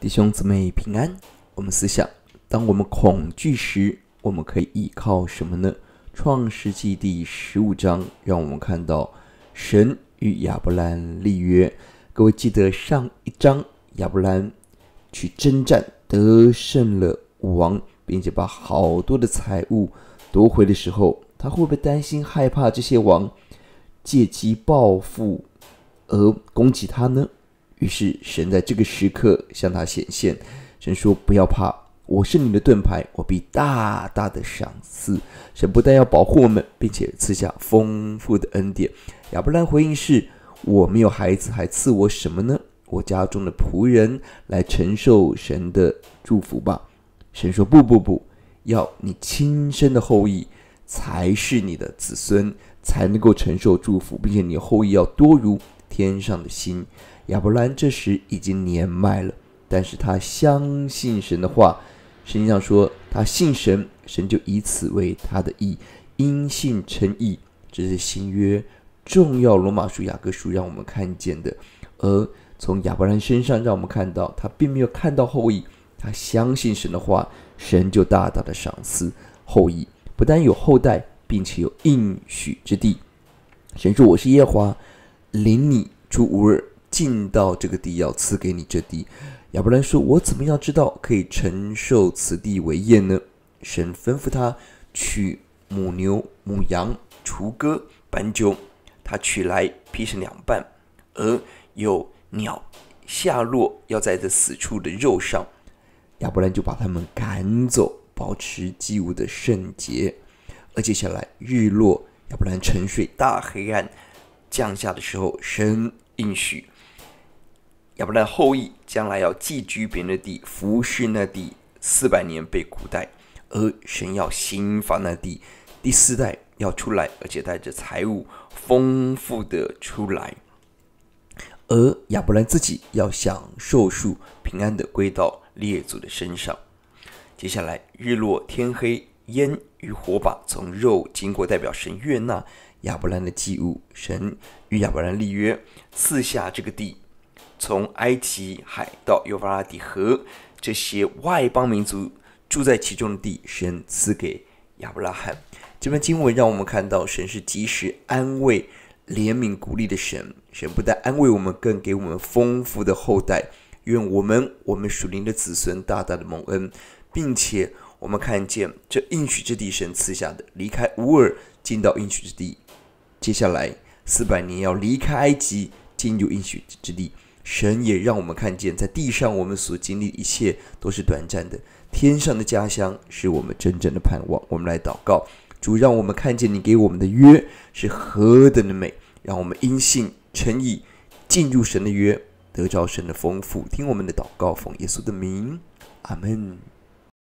弟兄姊妹平安，我们思想：当我们恐惧时，我们可以依靠什么呢？创世纪第十五章让我们看到神与亚伯兰立约。各位记得上一章，亚伯兰去征战得胜了王，并且把好多的财物夺回的时候，他会不会担心害怕这些王借机报复而攻击他呢？于是神在这个时刻向他显现，神说：“不要怕，我是你的盾牌，我必大大的赏赐。”神不但要保护我们，并且赐下丰富的恩典。亚伯兰回应是：“我没有孩子，还赐我什么呢？我家中的仆人来承受神的祝福吧。”神说：“不不不，要你亲生的后裔才是你的子孙，才能够承受祝福，并且你后裔要多如。”天上的心，亚伯兰这时已经年迈了，但是他相信神的话。圣经上说他信神，神就以此为他的义，因信称义。这是新约重要罗马书、雅各书让我们看见的。而从亚伯兰身上，让我们看到他并没有看到后裔，他相信神的话，神就大大的赏赐后裔，不但有后代，并且有应许之地。神说：“我是耶和华。”领你出吾日，进到这个地要赐给你这地。亚伯兰说：“我怎么样知道可以承受此地为业呢？”神吩咐他取母牛、母羊、雏鸽、斑鸠，他取来劈成两半。而有鸟下落要在这死处的肉上，亚伯兰就把他们赶走，保持祭物的圣洁。而接下来日落，亚伯兰沉睡，大黑暗。降下的时候，神应许亚伯兰后裔将来要寄居别人的地，服侍那地四百年，被古代，而神要兴发那地，第四代要出来，而且带着财物丰富的出来。而亚伯兰自己要享受树平安的归到列祖的身上。接下来，日落天黑。烟与火把从肉经过，代表神悦纳亚伯兰的祭物，神与亚伯兰立约，赐下这个地，从埃及海到幼发拉底河，这些外邦民族住在其中的地，神赐给亚伯拉罕。这篇经文让我们看到，神是及时安慰、怜悯、鼓励的神，神不但安慰我们，更给我们丰富的后代。愿我们，我们属灵的子孙大大的蒙恩，并且我们看见这应许之地，神赐下的，离开乌尔，进到应许之地。接下来四百年要离开埃及，进入应许之地。神也让我们看见，在地上我们所经历的一切都是短暂的，天上的家乡是我们真正的盼望。我们来祷告，主，让我们看见你给我们的约是何等的美，让我们因信诚意进入神的约。得着神的丰富，听我们的祷告，奉耶稣的名，阿门。